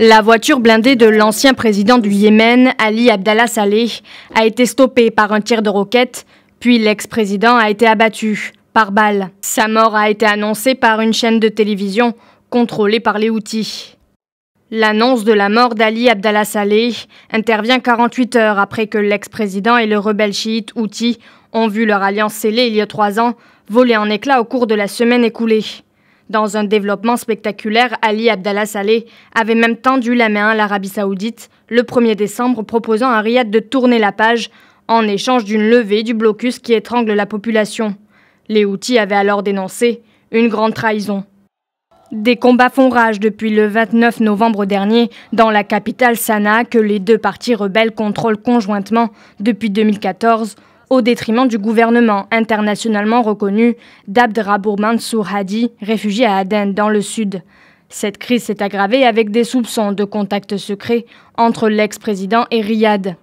La voiture blindée de l'ancien président du Yémen, Ali Abdallah Saleh, a été stoppée par un tir de roquette, puis l'ex-président a été abattu par balle. Sa mort a été annoncée par une chaîne de télévision contrôlée par les Houthis. L'annonce de la mort d'Ali Abdallah Saleh intervient 48 heures après que l'ex-président et le rebelle chiite Houthi ont vu leur alliance scellée il y a trois ans voler en éclats au cours de la semaine écoulée. Dans un développement spectaculaire, Ali Abdallah Saleh avait même tendu la main à l'Arabie saoudite le 1er décembre, proposant à Riyad de tourner la page en échange d'une levée du blocus qui étrangle la population. Les Houthis avaient alors dénoncé une grande trahison. Des combats font rage depuis le 29 novembre dernier dans la capitale Sanaa que les deux partis rebelles contrôlent conjointement depuis 2014 au détriment du gouvernement internationalement reconnu d'Abdrabour Mansour Hadi, réfugié à Aden dans le sud. Cette crise s'est aggravée avec des soupçons de contacts secrets entre l'ex-président et Riyad.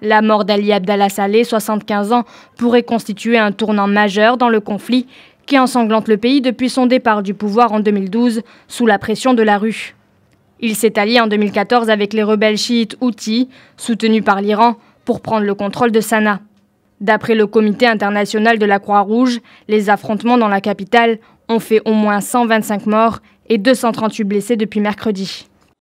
La mort d'Ali Abdallah Saleh, 75 ans, pourrait constituer un tournant majeur dans le conflit qui ensanglante le pays depuis son départ du pouvoir en 2012 sous la pression de la rue. Il s'est allié en 2014 avec les rebelles chiites Houthis, soutenus par l'Iran, pour prendre le contrôle de Sanaa. D'après le comité international de la Croix-Rouge, les affrontements dans la capitale ont fait au moins 125 morts et 238 blessés depuis mercredi.